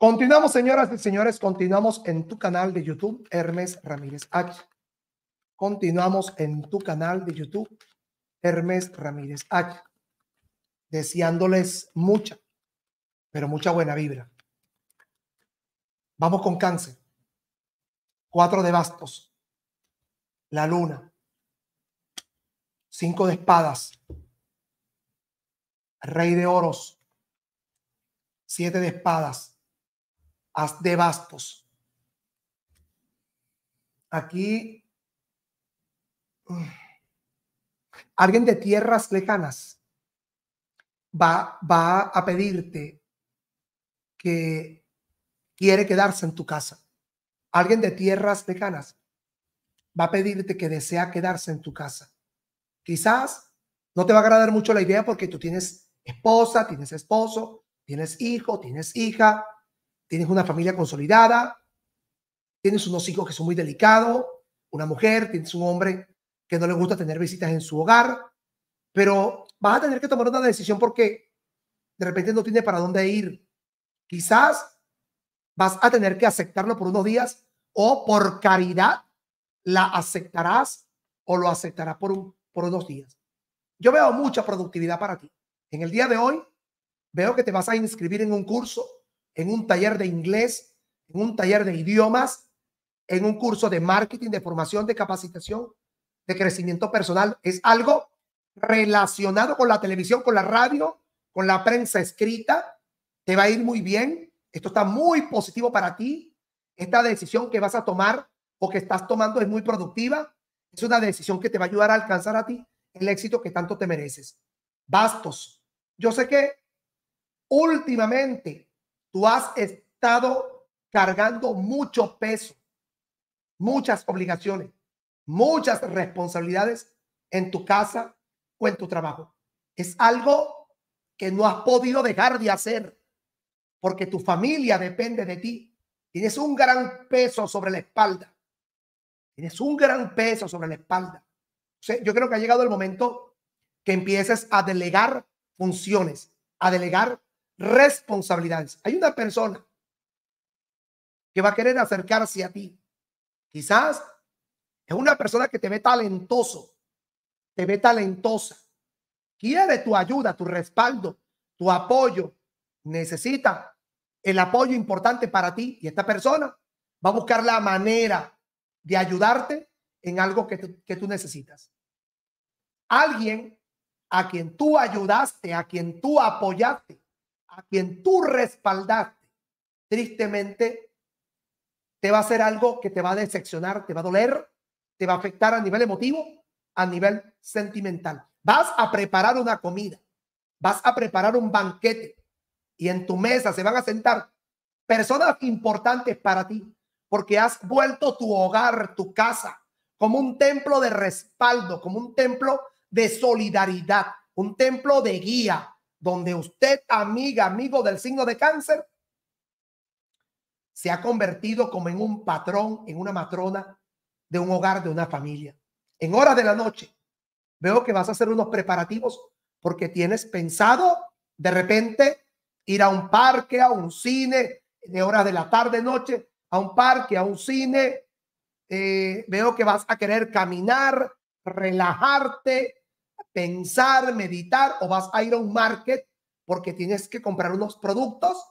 Continuamos, señoras y señores, continuamos en tu canal de YouTube, Hermes Ramírez H. Continuamos en tu canal de YouTube, Hermes Ramírez H. Deseándoles mucha, pero mucha buena vibra. Vamos con cáncer. Cuatro de bastos. La luna. Cinco de espadas. Rey de oros. Siete de espadas de bastos. Aquí, alguien de tierras lejanas va, va a pedirte que quiere quedarse en tu casa. Alguien de tierras lejanas va a pedirte que desea quedarse en tu casa. Quizás no te va a agradar mucho la idea porque tú tienes esposa, tienes esposo, tienes hijo, tienes hija, tienes una familia consolidada, tienes unos hijos que son muy delicados, una mujer, tienes un hombre que no le gusta tener visitas en su hogar, pero vas a tener que tomar una decisión porque de repente no tiene para dónde ir. Quizás vas a tener que aceptarlo por unos días o por caridad la aceptarás o lo aceptarás por, un, por unos días. Yo veo mucha productividad para ti. En el día de hoy veo que te vas a inscribir en un curso en un taller de inglés, en un taller de idiomas, en un curso de marketing, de formación, de capacitación, de crecimiento personal. Es algo relacionado con la televisión, con la radio, con la prensa escrita. Te va a ir muy bien. Esto está muy positivo para ti. Esta decisión que vas a tomar o que estás tomando es muy productiva. Es una decisión que te va a ayudar a alcanzar a ti el éxito que tanto te mereces. Bastos. Yo sé que últimamente Tú has estado cargando mucho peso, muchas obligaciones, muchas responsabilidades en tu casa o en tu trabajo. Es algo que no has podido dejar de hacer porque tu familia depende de ti. Tienes un gran peso sobre la espalda. Tienes un gran peso sobre la espalda. yo creo que ha llegado el momento que empieces a delegar funciones, a delegar responsabilidades. Hay una persona que va a querer acercarse a ti. Quizás es una persona que te ve talentoso, te ve talentosa, quiere tu ayuda, tu respaldo, tu apoyo, necesita el apoyo importante para ti y esta persona va a buscar la manera de ayudarte en algo que, que tú necesitas. Alguien a quien tú ayudaste, a quien tú apoyaste, a quien tú respaldaste, tristemente te va a hacer algo que te va a decepcionar, te va a doler, te va a afectar a nivel emotivo, a nivel sentimental. Vas a preparar una comida, vas a preparar un banquete y en tu mesa se van a sentar personas importantes para ti porque has vuelto tu hogar, tu casa, como un templo de respaldo, como un templo de solidaridad, un templo de guía, donde usted, amiga, amigo del signo de cáncer, se ha convertido como en un patrón, en una matrona de un hogar, de una familia. En horas de la noche, veo que vas a hacer unos preparativos porque tienes pensado de repente ir a un parque, a un cine, de horas de la tarde, noche, a un parque, a un cine. Eh, veo que vas a querer caminar, relajarte, pensar, meditar o vas a ir a un market porque tienes que comprar unos productos,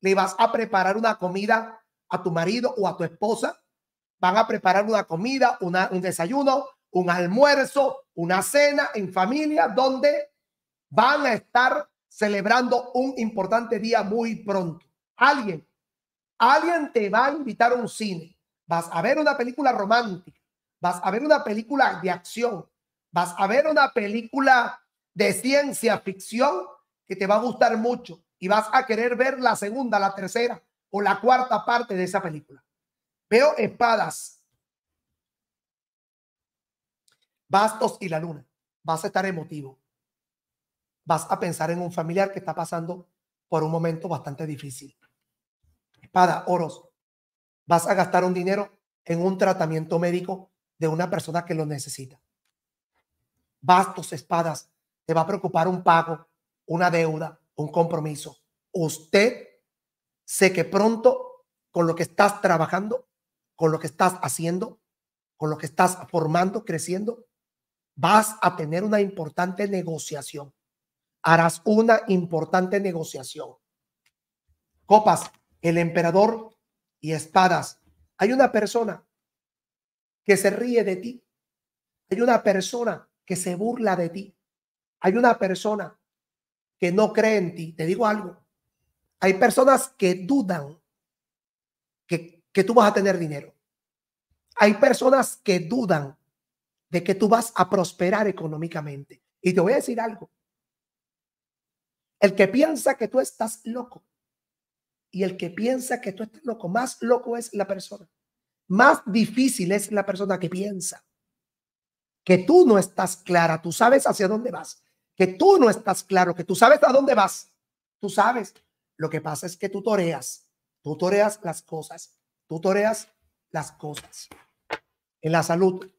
le vas a preparar una comida a tu marido o a tu esposa, van a preparar una comida, un desayuno, un almuerzo, una cena en familia donde van a estar celebrando un importante día muy pronto. Alguien, alguien te va a invitar a un cine, vas a ver una película romántica, vas a ver una película de acción, Vas a ver una película de ciencia ficción que te va a gustar mucho y vas a querer ver la segunda, la tercera o la cuarta parte de esa película. Veo espadas, bastos y la luna. Vas a estar emotivo. Vas a pensar en un familiar que está pasando por un momento bastante difícil. Espada, oros. Vas a gastar un dinero en un tratamiento médico de una persona que lo necesita bastos, espadas, te va a preocupar un pago, una deuda, un compromiso. Usted sé que pronto, con lo que estás trabajando, con lo que estás haciendo, con lo que estás formando, creciendo, vas a tener una importante negociación. Harás una importante negociación. Copas, el emperador y espadas. Hay una persona que se ríe de ti. Hay una persona que se burla de ti. Hay una persona que no cree en ti. Te digo algo. Hay personas que dudan que, que tú vas a tener dinero. Hay personas que dudan de que tú vas a prosperar económicamente. Y te voy a decir algo. El que piensa que tú estás loco y el que piensa que tú estás loco, más loco es la persona. Más difícil es la persona que piensa que tú no estás clara, tú sabes hacia dónde vas, que tú no estás claro, que tú sabes a dónde vas, tú sabes. Lo que pasa es que tú toreas, tú toreas las cosas, tú toreas las cosas. En la salud,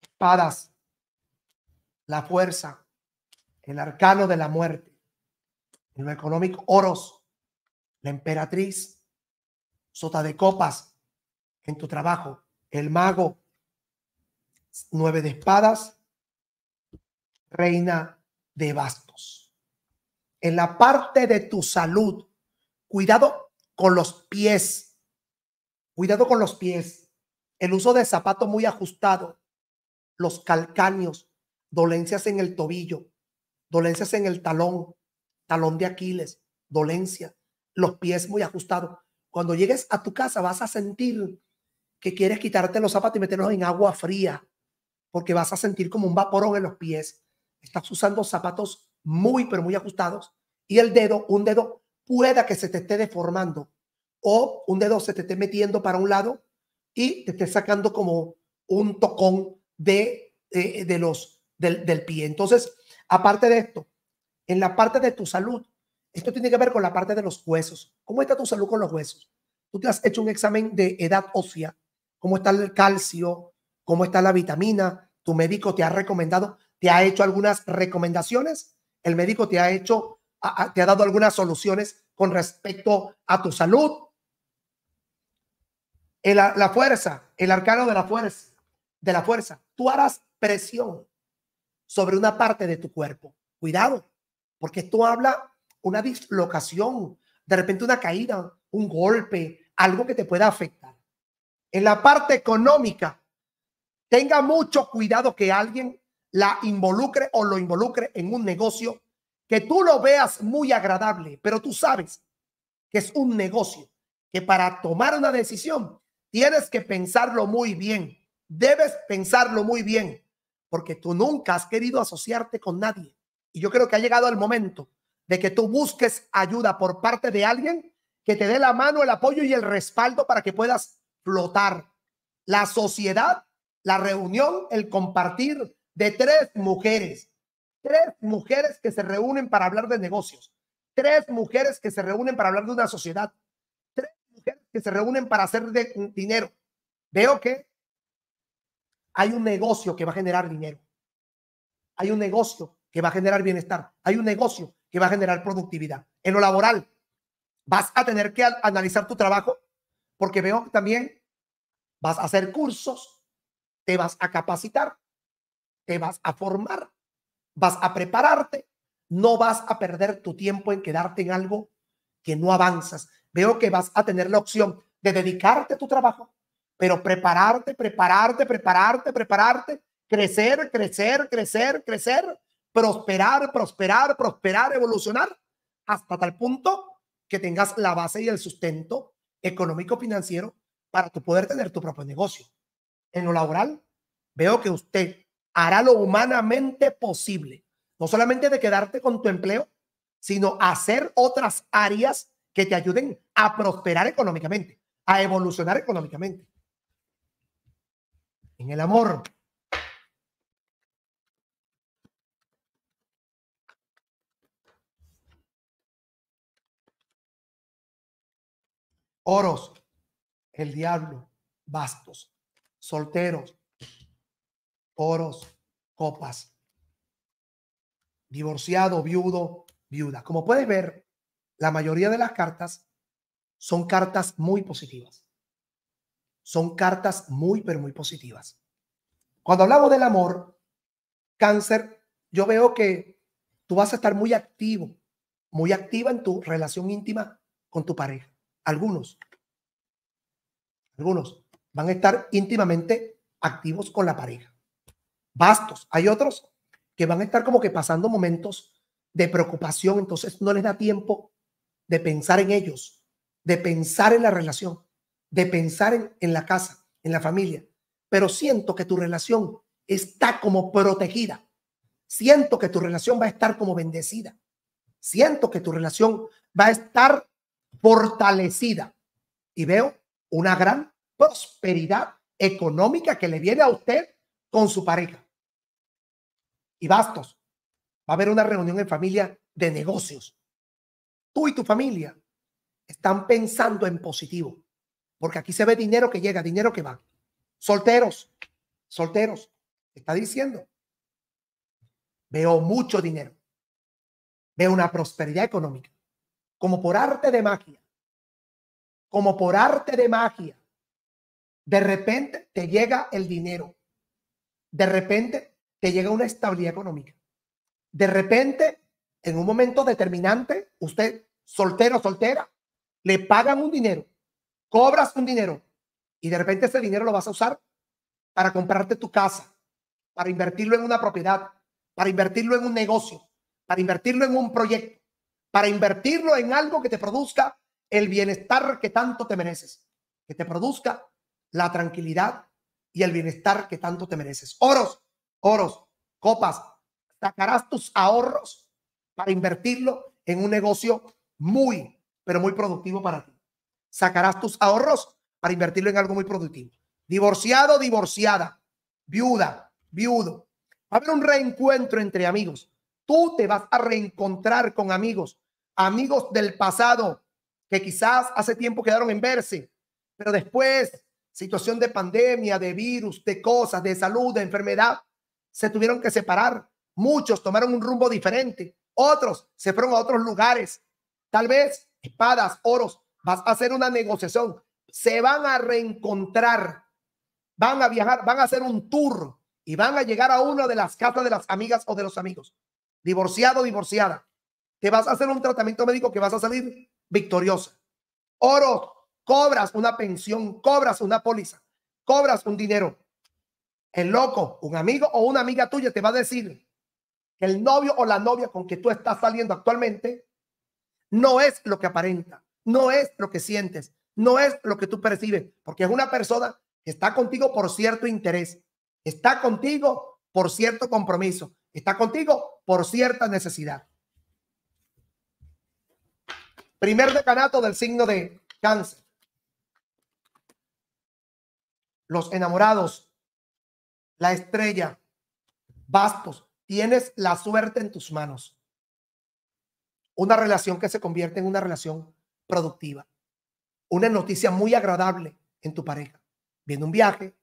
espadas, la fuerza, el arcano de la muerte, en lo económico, oros, la emperatriz, sota de copas, en tu trabajo, el mago, nueve de espadas, reina de bastos. En la parte de tu salud, cuidado con los pies, cuidado con los pies, el uso de zapatos muy ajustado los calcáneos, dolencias en el tobillo, dolencias en el talón, talón de Aquiles, dolencia, los pies muy ajustados. Cuando llegues a tu casa vas a sentir que quieres quitarte los zapatos y meterlos en agua fría, porque vas a sentir como un vaporón en los pies. Estás usando zapatos muy, pero muy ajustados y el dedo, un dedo pueda que se te esté deformando o un dedo se te esté metiendo para un lado y te esté sacando como un tocón de, eh, eh, los, del, del pie. Entonces, aparte de esto, en la parte de tu salud, esto tiene que ver con la parte de los huesos. ¿Cómo está tu salud con los huesos? Tú te has hecho un examen de edad ósea cómo está el calcio, cómo está la vitamina, tu médico te ha recomendado, te ha hecho algunas recomendaciones, el médico te ha hecho, te ha dado algunas soluciones con respecto a tu salud. la fuerza, el arcano de la fuerza, de la fuerza, tú harás presión sobre una parte de tu cuerpo. Cuidado, porque esto habla una dislocación, de repente una caída, un golpe, algo que te pueda afectar en la parte económica, tenga mucho cuidado que alguien la involucre o lo involucre en un negocio que tú lo veas muy agradable, pero tú sabes que es un negocio que para tomar una decisión tienes que pensarlo muy bien, debes pensarlo muy bien, porque tú nunca has querido asociarte con nadie. Y yo creo que ha llegado el momento de que tú busques ayuda por parte de alguien que te dé la mano, el apoyo y el respaldo para que puedas flotar. La sociedad, la reunión, el compartir de tres mujeres. Tres mujeres que se reúnen para hablar de negocios. Tres mujeres que se reúnen para hablar de una sociedad. Tres mujeres que se reúnen para hacer de dinero. Veo que hay un negocio que va a generar dinero. Hay un negocio que va a generar bienestar. Hay un negocio que va a generar productividad. En lo laboral, vas a tener que analizar tu trabajo porque veo también vas a hacer cursos, te vas a capacitar, te vas a formar, vas a prepararte, no vas a perder tu tiempo en quedarte en algo que no avanzas. Veo que vas a tener la opción de dedicarte a tu trabajo, pero prepararte, prepararte, prepararte, prepararte, crecer, crecer, crecer, crecer, prosperar, prosperar, prosperar, evolucionar, hasta tal punto que tengas la base y el sustento económico-financiero para tu poder tener tu propio negocio. En lo laboral, veo que usted hará lo humanamente posible, no solamente de quedarte con tu empleo, sino hacer otras áreas que te ayuden a prosperar económicamente, a evolucionar económicamente. En el amor, oros, el diablo, bastos, solteros, oros, copas, divorciado, viudo, viuda. Como puedes ver, la mayoría de las cartas son cartas muy positivas. Son cartas muy, pero muy positivas. Cuando hablamos del amor, cáncer, yo veo que tú vas a estar muy activo, muy activa en tu relación íntima con tu pareja algunos, algunos van a estar íntimamente activos con la pareja. Bastos. Hay otros que van a estar como que pasando momentos de preocupación, entonces no les da tiempo de pensar en ellos, de pensar en la relación, de pensar en, en la casa, en la familia. Pero siento que tu relación está como protegida. Siento que tu relación va a estar como bendecida. Siento que tu relación va a estar fortalecida y veo una gran prosperidad económica que le viene a usted con su pareja. Y bastos, va a haber una reunión en familia de negocios. Tú y tu familia están pensando en positivo, porque aquí se ve dinero que llega, dinero que va. Solteros, solteros, está diciendo, veo mucho dinero, veo una prosperidad económica como por arte de magia, como por arte de magia, de repente te llega el dinero, de repente te llega una estabilidad económica, de repente, en un momento determinante, usted, soltero, soltera, le pagan un dinero, cobras un dinero y de repente ese dinero lo vas a usar para comprarte tu casa, para invertirlo en una propiedad, para invertirlo en un negocio, para invertirlo en un proyecto para invertirlo en algo que te produzca el bienestar que tanto te mereces, que te produzca la tranquilidad y el bienestar que tanto te mereces. Oros, oros, copas, sacarás tus ahorros para invertirlo en un negocio muy, pero muy productivo para ti. Sacarás tus ahorros para invertirlo en algo muy productivo. Divorciado, divorciada, viuda, viudo. Va a haber un reencuentro entre amigos. Tú te vas a reencontrar con amigos amigos del pasado que quizás hace tiempo quedaron en verse, pero después, situación de pandemia, de virus, de cosas, de salud, de enfermedad, se tuvieron que separar. Muchos tomaron un rumbo diferente, otros se fueron a otros lugares. Tal vez espadas, oros, vas a hacer una negociación, se van a reencontrar, van a viajar, van a hacer un tour y van a llegar a una de las casas de las amigas o de los amigos. Divorciado, divorciada te vas a hacer un tratamiento médico que vas a salir victoriosa. Oro, cobras una pensión, cobras una póliza, cobras un dinero. El loco, un amigo o una amiga tuya te va a decir que el novio o la novia con que tú estás saliendo actualmente no es lo que aparenta, no es lo que sientes, no es lo que tú percibes, porque es una persona que está contigo por cierto interés, está contigo por cierto compromiso, está contigo por cierta necesidad. Primer decanato del signo de cáncer. Los enamorados, la estrella, bastos, tienes la suerte en tus manos. Una relación que se convierte en una relación productiva. Una noticia muy agradable en tu pareja. Viene un viaje,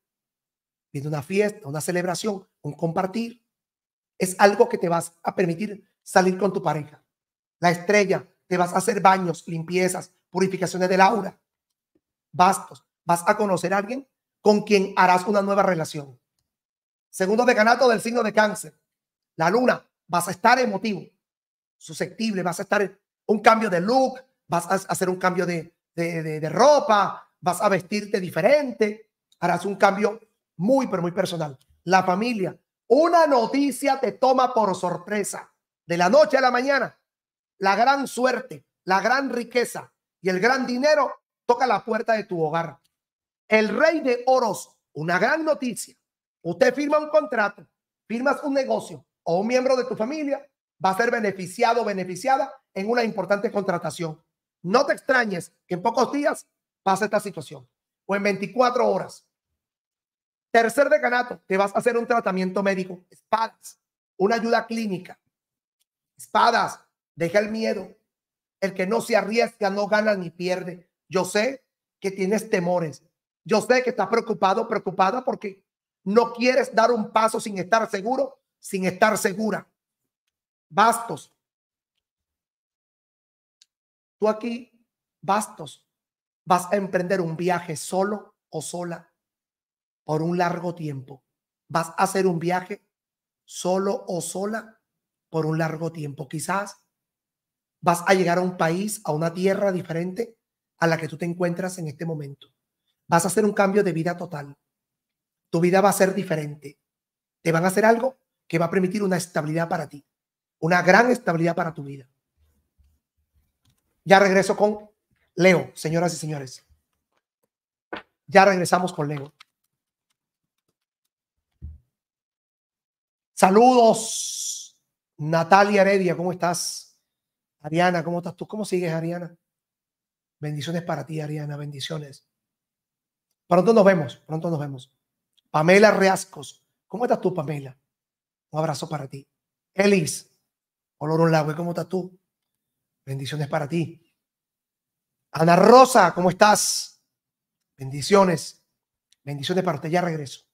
viene una fiesta, una celebración, un compartir. Es algo que te vas a permitir salir con tu pareja. La estrella, te vas a hacer baños, limpiezas, purificaciones del aura, bastos, vas a conocer a alguien con quien harás una nueva relación. Segundo decanato del signo de cáncer, la luna, vas a estar emotivo, susceptible, vas a estar un cambio de look, vas a hacer un cambio de, de, de, de ropa, vas a vestirte diferente, harás un cambio muy, pero muy personal. La familia, una noticia te toma por sorpresa, de la noche a la mañana, la gran suerte, la gran riqueza y el gran dinero toca la puerta de tu hogar. El rey de oros, una gran noticia. Usted firma un contrato, firmas un negocio o un miembro de tu familia va a ser beneficiado o beneficiada en una importante contratación. No te extrañes que en pocos días pase esta situación o en 24 horas. Tercer decanato, te vas a hacer un tratamiento médico, espadas, una ayuda clínica, espadas, Deja el miedo. El que no se arriesga no gana ni pierde. Yo sé que tienes temores. Yo sé que estás preocupado, preocupada porque no quieres dar un paso sin estar seguro, sin estar segura. Bastos. Tú aquí, bastos, vas a emprender un viaje solo o sola por un largo tiempo. Vas a hacer un viaje solo o sola por un largo tiempo. Quizás vas a llegar a un país, a una tierra diferente a la que tú te encuentras en este momento. Vas a hacer un cambio de vida total. Tu vida va a ser diferente. Te van a hacer algo que va a permitir una estabilidad para ti, una gran estabilidad para tu vida. Ya regreso con Leo, señoras y señores. Ya regresamos con Leo. Saludos, Natalia Heredia, ¿cómo estás? Ariana, ¿cómo estás tú? ¿Cómo sigues, Ariana? Bendiciones para ti, Ariana, bendiciones. Pronto nos vemos, pronto nos vemos. Pamela Reascos, ¿cómo estás tú, Pamela? Un abrazo para ti. Elis, Olor ¿cómo estás tú? Bendiciones para ti. Ana Rosa, ¿cómo estás? Bendiciones. Bendiciones para usted. Ya regreso.